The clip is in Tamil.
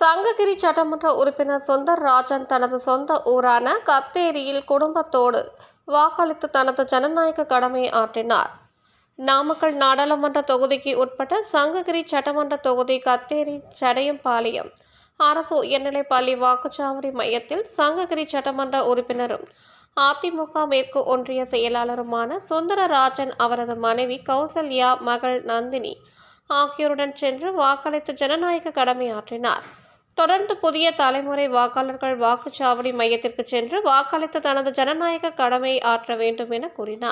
சங்ககிரி சட்டமன்ற உறுப்பினர் சுந்தர் ராஜன் தனது சொந்த ஊரான கத்தேரியில் குடும்பத்தோடு வாக்களித்து தனது ஜனநாயக கடமையை ஆற்றினார் நாமக்கல் நாடாளுமன்ற தொகுதிக்கு உட்பட்ட சங்ககிரி சட்டமன்ற தொகுதி கத்தேரி சடையம்பாளையம் அரசு உயர்நிலைப் பள்ளி வாக்குச்சாவடி மையத்தில் சங்ககிரி சட்டமன்ற உறுப்பினரும் அதிமுக மேற்கு ஒன்றிய செயலாளருமான சுந்தரராஜன் அவரது மனைவி கௌசல்யா மகள் நந்தினி ஆகியோருடன் சென்று வாக்களித்து ஜனநாயக கடமையாற்றினார் தொடர்ந்து புதிய தலைமுறை வாக்காளர்கள் வாக்குச்சாவடி மையத்திற்கு சென்று வாக்களித்து தனது ஜனநாயக கடமை ஆற்ற வேண்டும் என கூறினார்